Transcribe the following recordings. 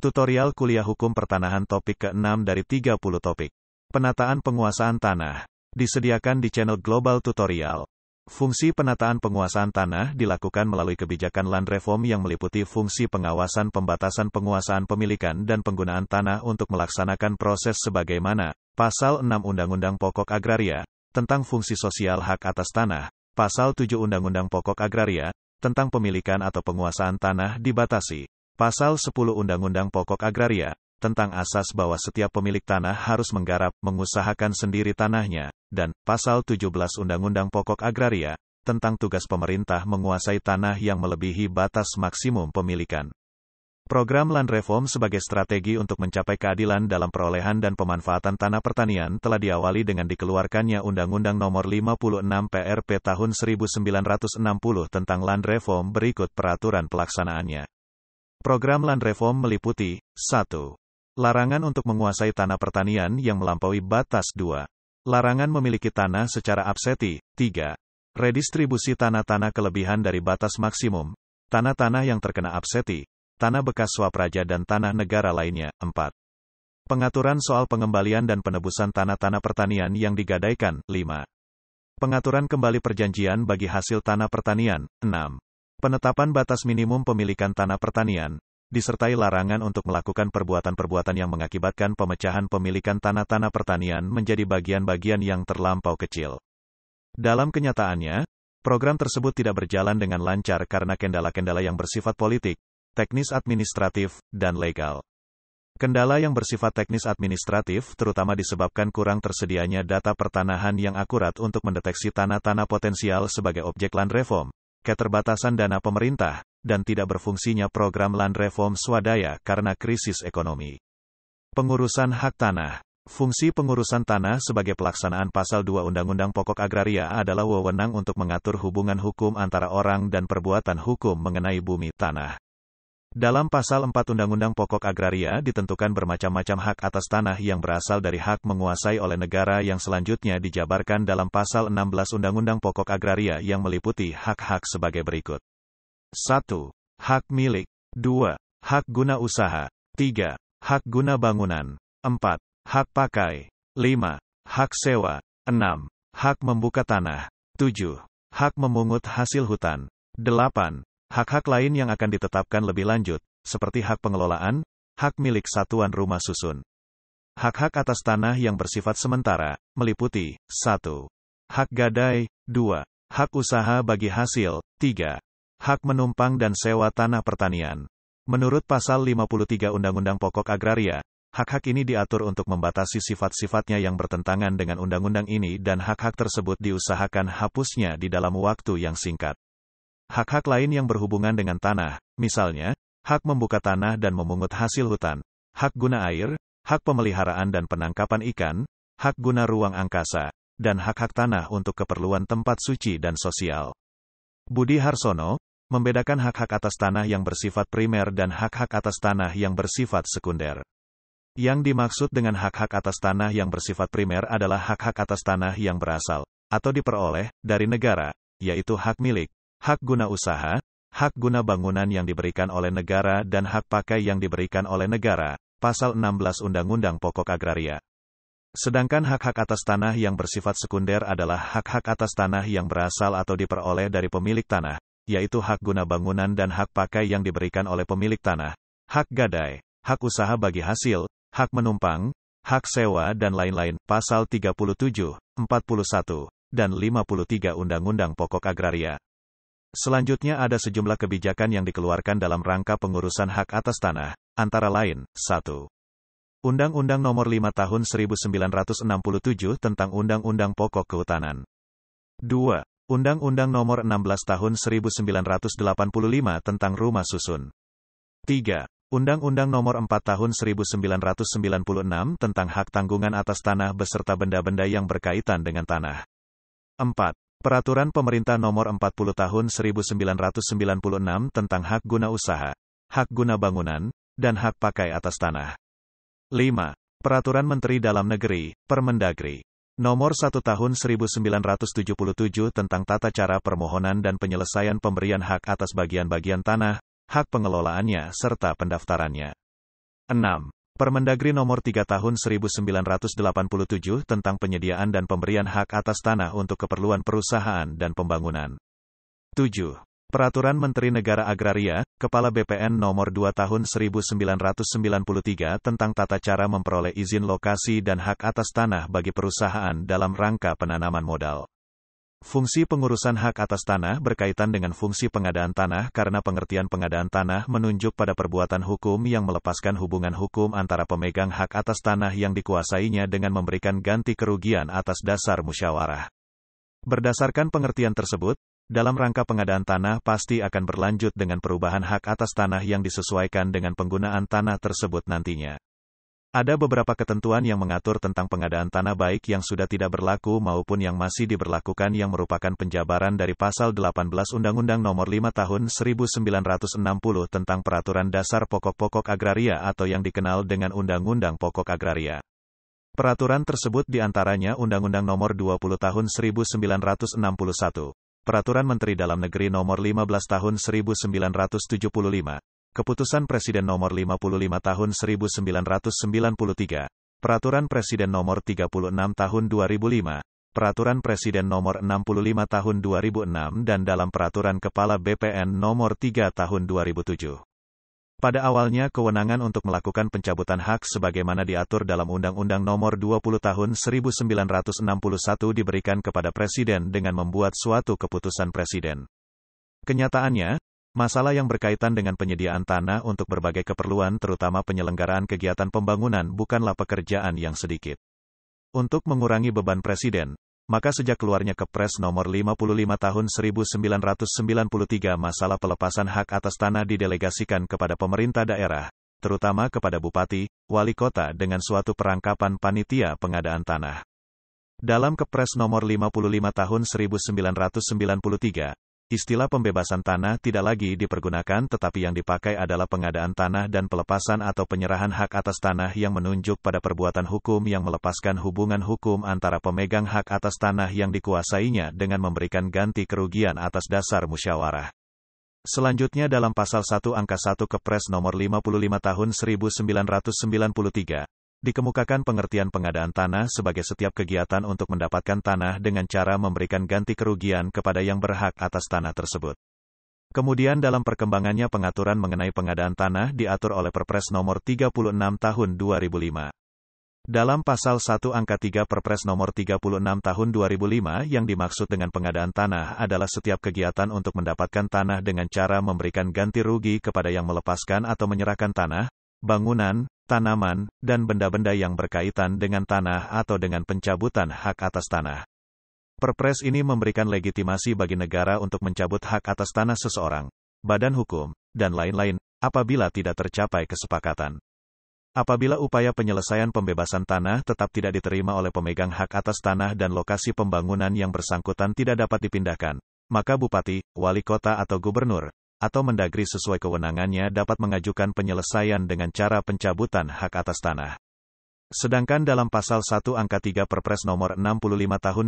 Tutorial Kuliah Hukum Pertanahan Topik ke-6 dari 30 topik. Penataan penguasaan tanah. Disediakan di channel Global Tutorial. Fungsi penataan penguasaan tanah dilakukan melalui kebijakan land reform yang meliputi fungsi pengawasan pembatasan penguasaan pemilikan dan penggunaan tanah untuk melaksanakan proses sebagaimana Pasal 6 Undang-Undang Pokok Agraria tentang fungsi sosial hak atas tanah, Pasal 7 Undang-Undang Pokok Agraria tentang pemilikan atau penguasaan tanah dibatasi, Pasal 10 Undang-Undang Pokok Agraria tentang asas bahwa setiap pemilik tanah harus menggarap, mengusahakan sendiri tanahnya, dan pasal 17 Undang-Undang Pokok Agraria tentang tugas pemerintah menguasai tanah yang melebihi batas maksimum pemilikan. Program Land Reform sebagai strategi untuk mencapai keadilan dalam perolehan dan pemanfaatan tanah pertanian telah diawali dengan dikeluarkannya Undang-Undang Nomor 56 PRP tahun 1960 tentang Land Reform berikut peraturan pelaksanaannya. Program Land Reform meliputi 1. Larangan untuk menguasai tanah pertanian yang melampaui batas 2. Larangan memiliki tanah secara abseti. 3. Redistribusi tanah-tanah kelebihan dari batas maksimum. Tanah-tanah yang terkena abseti. Tanah bekas raja dan tanah negara lainnya. 4. Pengaturan soal pengembalian dan penebusan tanah-tanah pertanian yang digadaikan. 5. Pengaturan kembali perjanjian bagi hasil tanah pertanian. 6. Penetapan batas minimum pemilikan tanah pertanian disertai larangan untuk melakukan perbuatan-perbuatan yang mengakibatkan pemecahan pemilikan tanah-tanah pertanian menjadi bagian-bagian yang terlampau kecil. Dalam kenyataannya, program tersebut tidak berjalan dengan lancar karena kendala-kendala yang bersifat politik, teknis administratif, dan legal. Kendala yang bersifat teknis administratif terutama disebabkan kurang tersedianya data pertanahan yang akurat untuk mendeteksi tanah-tanah potensial sebagai objek land reform, keterbatasan dana pemerintah, dan tidak berfungsinya program land reform swadaya karena krisis ekonomi. Pengurusan hak tanah Fungsi pengurusan tanah sebagai pelaksanaan pasal 2 Undang-Undang Pokok Agraria adalah wewenang untuk mengatur hubungan hukum antara orang dan perbuatan hukum mengenai bumi tanah. Dalam pasal 4 Undang-Undang Pokok Agraria ditentukan bermacam-macam hak atas tanah yang berasal dari hak menguasai oleh negara yang selanjutnya dijabarkan dalam pasal 16 Undang-Undang Pokok Agraria yang meliputi hak-hak sebagai berikut. 1. Hak milik. 2. Hak guna usaha. 3. Hak guna bangunan. 4. Hak pakai. 5. Hak sewa. 6. Hak membuka tanah. 7. Hak memungut hasil hutan. 8. Hak-hak lain yang akan ditetapkan lebih lanjut, seperti hak pengelolaan, hak milik satuan rumah susun. Hak-hak atas tanah yang bersifat sementara, meliputi, 1. Hak gadai, 2. Hak usaha bagi hasil, 3 hak menumpang dan sewa tanah pertanian. Menurut pasal 53 Undang-Undang Pokok Agraria, hak-hak ini diatur untuk membatasi sifat-sifatnya yang bertentangan dengan undang-undang ini dan hak-hak tersebut diusahakan hapusnya di dalam waktu yang singkat. Hak-hak lain yang berhubungan dengan tanah, misalnya, hak membuka tanah dan memungut hasil hutan, hak guna air, hak pemeliharaan dan penangkapan ikan, hak guna ruang angkasa, dan hak-hak tanah untuk keperluan tempat suci dan sosial. Budi Harsono, membedakan hak-hak atas tanah yang bersifat primer dan hak-hak atas tanah yang bersifat sekunder. Yang dimaksud dengan hak-hak atas tanah yang bersifat primer adalah hak-hak atas tanah yang berasal atau diperoleh dari negara, yaitu hak milik, hak guna usaha, hak guna bangunan yang diberikan oleh negara dan hak pakai yang diberikan oleh negara. Pasal 16 Undang-Undang Pokok Agraria. Sedangkan hak-hak atas tanah yang bersifat sekunder adalah hak-hak atas tanah yang berasal atau diperoleh dari pemilik tanah, yaitu hak guna bangunan dan hak pakai yang diberikan oleh pemilik tanah, hak gadai, hak usaha bagi hasil, hak menumpang, hak sewa dan lain-lain. Pasal 37, 41, dan 53 Undang-Undang Pokok Agraria. Selanjutnya ada sejumlah kebijakan yang dikeluarkan dalam rangka pengurusan hak atas tanah, antara lain, 1. Undang-Undang Nomor 5 Tahun 1967 tentang Undang-Undang Pokok Kehutanan. 2. Undang-Undang Nomor 16 Tahun 1985 tentang Rumah Susun. 3. Undang-Undang Nomor 4 Tahun 1996 tentang hak tanggungan atas tanah beserta benda-benda yang berkaitan dengan tanah. 4. Peraturan Pemerintah Nomor 40 Tahun 1996 tentang hak guna usaha, hak guna bangunan, dan hak pakai atas tanah. 5. Peraturan Menteri Dalam Negeri, Permendagri. Nomor 1 Tahun 1977 tentang Tata Cara Permohonan dan Penyelesaian Pemberian Hak atas Bagian-Bagian Tanah, Hak Pengelolaannya, serta Pendaftarannya. 6. Permendagri Nomor 3 Tahun 1987 tentang Penyediaan dan Pemberian Hak atas Tanah untuk Keperluan Perusahaan dan Pembangunan. 7. Peraturan Menteri Negara Agraria, Kepala BPN Nomor 2 Tahun 1993 tentang tata cara memperoleh izin lokasi dan hak atas tanah bagi perusahaan dalam rangka penanaman modal. Fungsi pengurusan hak atas tanah berkaitan dengan fungsi pengadaan tanah karena pengertian pengadaan tanah menunjuk pada perbuatan hukum yang melepaskan hubungan hukum antara pemegang hak atas tanah yang dikuasainya dengan memberikan ganti kerugian atas dasar musyawarah. Berdasarkan pengertian tersebut, dalam rangka pengadaan tanah pasti akan berlanjut dengan perubahan hak atas tanah yang disesuaikan dengan penggunaan tanah tersebut nantinya. Ada beberapa ketentuan yang mengatur tentang pengadaan tanah baik yang sudah tidak berlaku maupun yang masih diberlakukan yang merupakan penjabaran dari pasal 18 Undang-Undang Nomor 5 Tahun 1960 tentang Peraturan Dasar Pokok-pokok Agraria atau yang dikenal dengan Undang-Undang Pokok Agraria. Peraturan tersebut diantaranya Undang-Undang Nomor 20 Tahun 1961, Peraturan Menteri Dalam Negeri Nomor 15 Tahun 1975, Keputusan Presiden Nomor 55 Tahun 1993, Peraturan Presiden Nomor 36 Tahun 2005, Peraturan Presiden Nomor 65 Tahun 2006 dan dalam Peraturan Kepala BPN Nomor 3 Tahun 2007. Pada awalnya kewenangan untuk melakukan pencabutan hak sebagaimana diatur dalam Undang-Undang Nomor 20 Tahun 1961 diberikan kepada Presiden dengan membuat suatu keputusan Presiden. Kenyataannya, masalah yang berkaitan dengan penyediaan tanah untuk berbagai keperluan terutama penyelenggaraan kegiatan pembangunan bukanlah pekerjaan yang sedikit. Untuk mengurangi beban Presiden, maka sejak keluarnya Kepres nomor 55 tahun 1993 masalah pelepasan hak atas tanah didelegasikan kepada pemerintah daerah, terutama kepada bupati, wali kota dengan suatu perangkapan panitia pengadaan tanah. Dalam Kepres nomor 55 tahun 1993, istilah pembebasan tanah tidak lagi dipergunakan tetapi yang dipakai adalah pengadaan tanah dan pelepasan atau penyerahan hak atas tanah yang menunjuk pada perbuatan hukum yang melepaskan hubungan hukum antara pemegang hak atas tanah yang dikuasainya dengan memberikan ganti kerugian atas dasar musyawarah. Selanjutnya dalam pasal 1 angka 1 Kepres nomor 55 tahun 1993, Dikemukakan pengertian pengadaan tanah sebagai setiap kegiatan untuk mendapatkan tanah dengan cara memberikan ganti kerugian kepada yang berhak atas tanah tersebut. Kemudian dalam perkembangannya pengaturan mengenai pengadaan tanah diatur oleh Perpres nomor 36 tahun 2005. Dalam pasal 1 angka 3 Perpres nomor 36 tahun 2005 yang dimaksud dengan pengadaan tanah adalah setiap kegiatan untuk mendapatkan tanah dengan cara memberikan ganti rugi kepada yang melepaskan atau menyerahkan tanah, bangunan, tanaman, dan benda-benda yang berkaitan dengan tanah atau dengan pencabutan hak atas tanah. Perpres ini memberikan legitimasi bagi negara untuk mencabut hak atas tanah seseorang, badan hukum, dan lain-lain, apabila tidak tercapai kesepakatan. Apabila upaya penyelesaian pembebasan tanah tetap tidak diterima oleh pemegang hak atas tanah dan lokasi pembangunan yang bersangkutan tidak dapat dipindahkan, maka bupati, wali kota atau gubernur atau mendagri sesuai kewenangannya dapat mengajukan penyelesaian dengan cara pencabutan hak atas tanah. Sedangkan dalam pasal 1 angka 3 Perpres nomor 65 tahun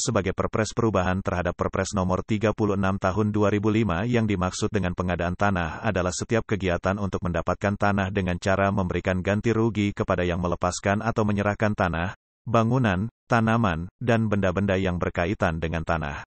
2006 sebagai perpres perubahan terhadap Perpres nomor 36 tahun 2005 yang dimaksud dengan pengadaan tanah adalah setiap kegiatan untuk mendapatkan tanah dengan cara memberikan ganti rugi kepada yang melepaskan atau menyerahkan tanah, bangunan, tanaman, dan benda-benda yang berkaitan dengan tanah.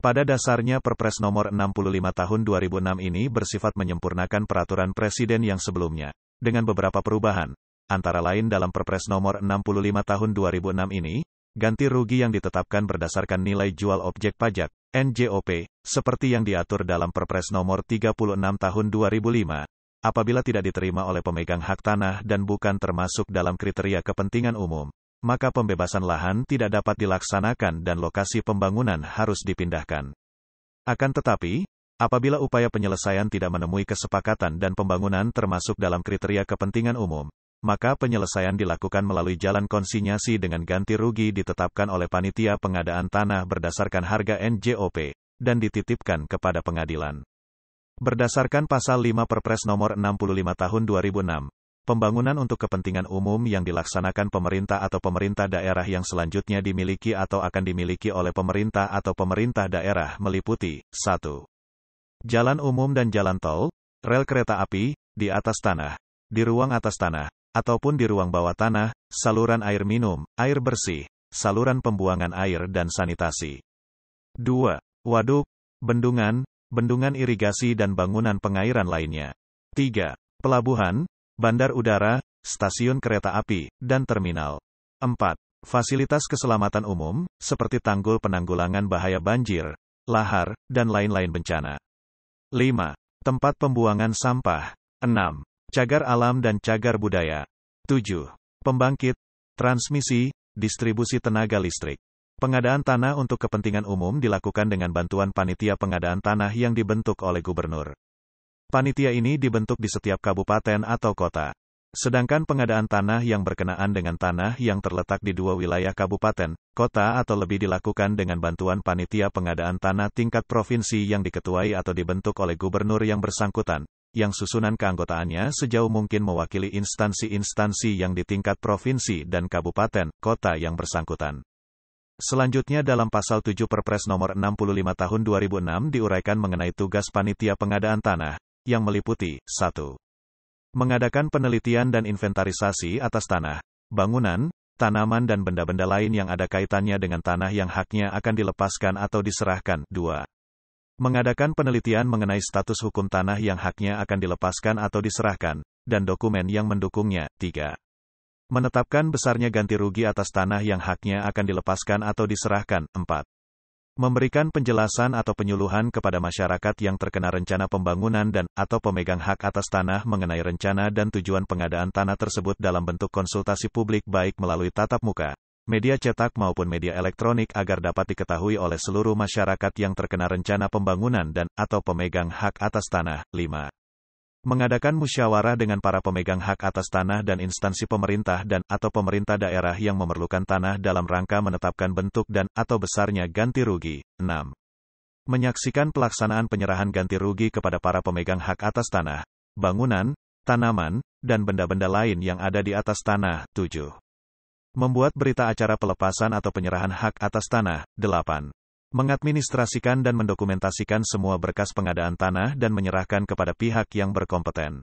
Pada dasarnya Perpres nomor 65 tahun 2006 ini bersifat menyempurnakan peraturan presiden yang sebelumnya, dengan beberapa perubahan, antara lain dalam Perpres nomor 65 tahun 2006 ini, ganti rugi yang ditetapkan berdasarkan nilai jual objek pajak, NJOP, seperti yang diatur dalam Perpres nomor 36 tahun 2005, apabila tidak diterima oleh pemegang hak tanah dan bukan termasuk dalam kriteria kepentingan umum, maka pembebasan lahan tidak dapat dilaksanakan dan lokasi pembangunan harus dipindahkan. Akan tetapi, apabila upaya penyelesaian tidak menemui kesepakatan dan pembangunan termasuk dalam kriteria kepentingan umum, maka penyelesaian dilakukan melalui jalan konsinyasi dengan ganti rugi ditetapkan oleh panitia pengadaan tanah berdasarkan harga NJOP, dan dititipkan kepada pengadilan. Berdasarkan pasal 5 Perpres nomor 65 tahun 2006, Pembangunan untuk kepentingan umum yang dilaksanakan pemerintah atau pemerintah daerah yang selanjutnya dimiliki atau akan dimiliki oleh pemerintah atau pemerintah daerah meliputi 1. Jalan umum dan jalan tol, rel kereta api, di atas tanah, di ruang atas tanah, ataupun di ruang bawah tanah, saluran air minum, air bersih, saluran pembuangan air dan sanitasi. 2. Waduk, bendungan, bendungan irigasi dan bangunan pengairan lainnya. 3. Pelabuhan, bandar udara, stasiun kereta api, dan terminal. 4. Fasilitas keselamatan umum, seperti tanggul penanggulangan bahaya banjir, lahar, dan lain-lain bencana. 5. Tempat pembuangan sampah. 6. Cagar alam dan cagar budaya. 7. Pembangkit, transmisi, distribusi tenaga listrik. Pengadaan tanah untuk kepentingan umum dilakukan dengan bantuan panitia pengadaan tanah yang dibentuk oleh gubernur. Panitia ini dibentuk di setiap kabupaten atau kota. Sedangkan pengadaan tanah yang berkenaan dengan tanah yang terletak di dua wilayah kabupaten, kota atau lebih dilakukan dengan bantuan panitia pengadaan tanah tingkat provinsi yang diketuai atau dibentuk oleh gubernur yang bersangkutan, yang susunan keanggotaannya sejauh mungkin mewakili instansi-instansi yang di tingkat provinsi dan kabupaten, kota yang bersangkutan. Selanjutnya dalam pasal 7 Perpres nomor 65 tahun 2006 diuraikan mengenai tugas panitia pengadaan tanah, yang meliputi 1. Mengadakan penelitian dan inventarisasi atas tanah, bangunan, tanaman dan benda-benda lain yang ada kaitannya dengan tanah yang haknya akan dilepaskan atau diserahkan. 2. Mengadakan penelitian mengenai status hukum tanah yang haknya akan dilepaskan atau diserahkan, dan dokumen yang mendukungnya. 3 menetapkan besarnya ganti rugi atas tanah yang haknya akan dilepaskan atau diserahkan. 4 memberikan penjelasan atau penyuluhan kepada masyarakat yang terkena rencana pembangunan dan atau pemegang hak atas tanah mengenai rencana dan tujuan pengadaan tanah tersebut dalam bentuk konsultasi publik baik melalui tatap muka, media cetak maupun media elektronik agar dapat diketahui oleh seluruh masyarakat yang terkena rencana pembangunan dan atau pemegang hak atas tanah. 5 mengadakan musyawarah dengan para pemegang hak atas tanah dan instansi pemerintah dan atau pemerintah daerah yang memerlukan tanah dalam rangka menetapkan bentuk dan atau besarnya ganti rugi. 6. Menyaksikan pelaksanaan penyerahan ganti rugi kepada para pemegang hak atas tanah, bangunan, tanaman, dan benda-benda lain yang ada di atas tanah. 7. Membuat berita acara pelepasan atau penyerahan hak atas tanah. 8 mengadministrasikan dan mendokumentasikan semua berkas pengadaan tanah dan menyerahkan kepada pihak yang berkompeten.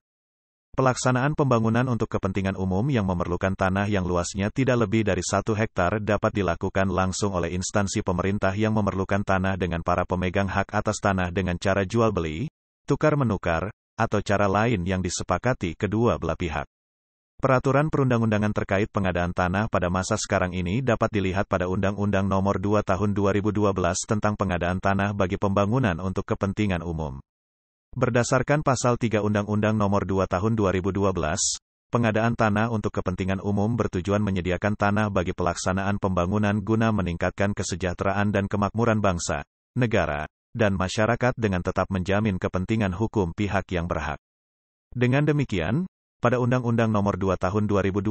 Pelaksanaan pembangunan untuk kepentingan umum yang memerlukan tanah yang luasnya tidak lebih dari satu hektar dapat dilakukan langsung oleh instansi pemerintah yang memerlukan tanah dengan para pemegang hak atas tanah dengan cara jual beli, tukar menukar, atau cara lain yang disepakati kedua belah pihak. Peraturan perundang-undangan terkait pengadaan tanah pada masa sekarang ini dapat dilihat pada Undang-Undang Nomor 2 Tahun 2012 tentang pengadaan tanah bagi pembangunan untuk kepentingan umum. Berdasarkan pasal 3 Undang-Undang Nomor 2 Tahun 2012, pengadaan tanah untuk kepentingan umum bertujuan menyediakan tanah bagi pelaksanaan pembangunan guna meningkatkan kesejahteraan dan kemakmuran bangsa, negara, dan masyarakat dengan tetap menjamin kepentingan hukum pihak yang berhak. Dengan demikian, pada Undang-Undang Nomor 2 Tahun 2012,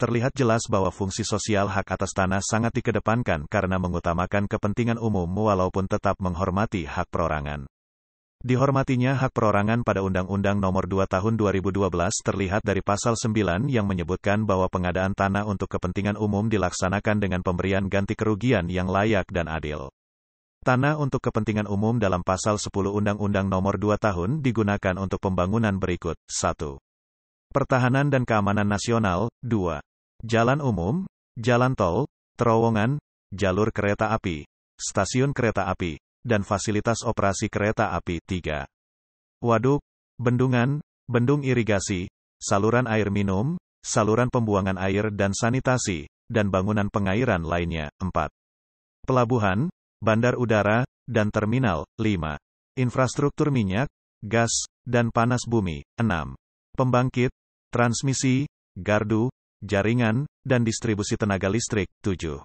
terlihat jelas bahwa fungsi sosial hak atas tanah sangat dikedepankan karena mengutamakan kepentingan umum walaupun tetap menghormati hak perorangan. Dihormatinya hak perorangan pada Undang-Undang Nomor 2 Tahun 2012 terlihat dari Pasal 9 yang menyebutkan bahwa pengadaan tanah untuk kepentingan umum dilaksanakan dengan pemberian ganti kerugian yang layak dan adil. Tanah untuk kepentingan umum dalam Pasal 10 Undang-Undang Nomor 2 Tahun digunakan untuk pembangunan berikut. 1. Pertahanan dan Keamanan Nasional, 2. Jalan umum, jalan tol, terowongan, jalur kereta api, stasiun kereta api, dan fasilitas operasi kereta api, 3. Waduk, bendungan, bendung irigasi, saluran air minum, saluran pembuangan air dan sanitasi, dan bangunan pengairan lainnya, 4. Pelabuhan, bandar udara, dan terminal, 5. Infrastruktur minyak, gas, dan panas bumi, 6. Pembangkit, transmisi, gardu, jaringan, dan distribusi tenaga listrik, 7.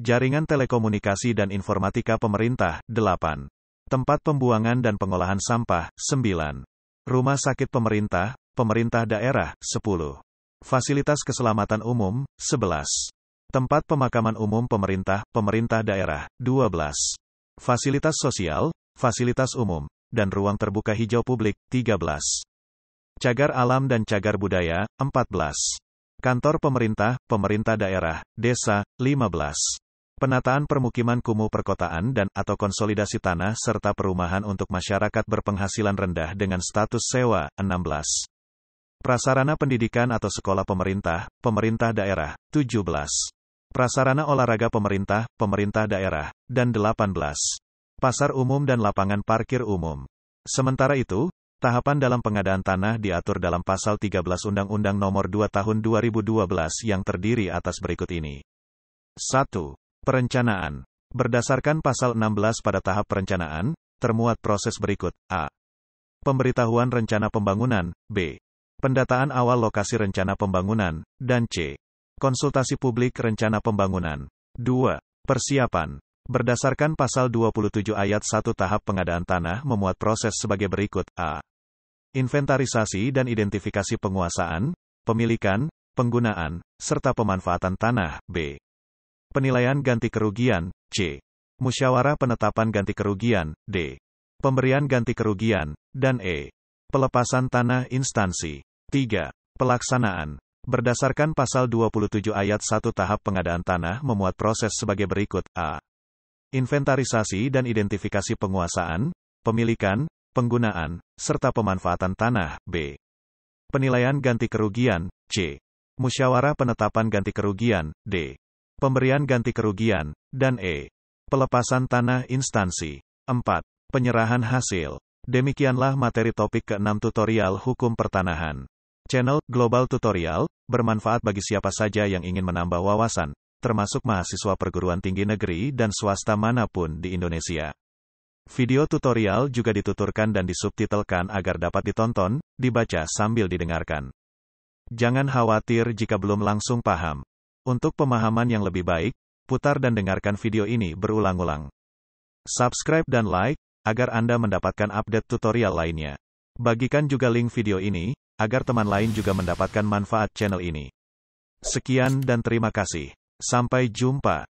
Jaringan telekomunikasi dan informatika pemerintah, 8. Tempat pembuangan dan pengolahan sampah, 9. Rumah sakit pemerintah, pemerintah daerah, 10. Fasilitas keselamatan umum, 11. Tempat pemakaman umum pemerintah, pemerintah daerah, 12. Fasilitas sosial, fasilitas umum, dan ruang terbuka hijau publik, 13. Cagar Alam dan Cagar Budaya, 14. Kantor Pemerintah, Pemerintah Daerah, Desa, 15. Penataan permukiman kumuh perkotaan dan atau konsolidasi tanah serta perumahan untuk masyarakat berpenghasilan rendah dengan status sewa, 16. Prasarana pendidikan atau sekolah pemerintah, pemerintah daerah, 17. Prasarana olahraga pemerintah, pemerintah daerah, dan 18. Pasar umum dan lapangan parkir umum. Sementara itu, Tahapan dalam pengadaan tanah diatur dalam pasal 13 Undang-Undang Nomor 2 Tahun 2012 yang terdiri atas berikut ini. 1. Perencanaan. Berdasarkan pasal 16 pada tahap perencanaan, termuat proses berikut: A. Pemberitahuan rencana pembangunan, B. Pendataan awal lokasi rencana pembangunan, dan C. Konsultasi publik rencana pembangunan. 2. Persiapan. Berdasarkan pasal 27 ayat 1 tahap pengadaan tanah memuat proses sebagai berikut, a. Inventarisasi dan identifikasi penguasaan, pemilikan, penggunaan, serta pemanfaatan tanah, b. Penilaian ganti kerugian, c. Musyawarah penetapan ganti kerugian, d. Pemberian ganti kerugian, dan e. Pelepasan tanah instansi. 3. Pelaksanaan. Berdasarkan pasal 27 ayat 1 tahap pengadaan tanah memuat proses sebagai berikut, a inventarisasi dan identifikasi penguasaan, pemilikan, penggunaan, serta pemanfaatan tanah, B. Penilaian ganti kerugian, C. Musyawarah penetapan ganti kerugian, D. Pemberian ganti kerugian, dan E. Pelepasan tanah instansi. 4. Penyerahan hasil. Demikianlah materi topik ke-6 tutorial hukum pertanahan. Channel Global Tutorial bermanfaat bagi siapa saja yang ingin menambah wawasan, termasuk mahasiswa perguruan tinggi negeri dan swasta manapun di Indonesia. Video tutorial juga dituturkan dan disubtitelkan agar dapat ditonton, dibaca sambil didengarkan. Jangan khawatir jika belum langsung paham. Untuk pemahaman yang lebih baik, putar dan dengarkan video ini berulang-ulang. Subscribe dan like, agar Anda mendapatkan update tutorial lainnya. Bagikan juga link video ini, agar teman lain juga mendapatkan manfaat channel ini. Sekian dan terima kasih. Sampai jumpa.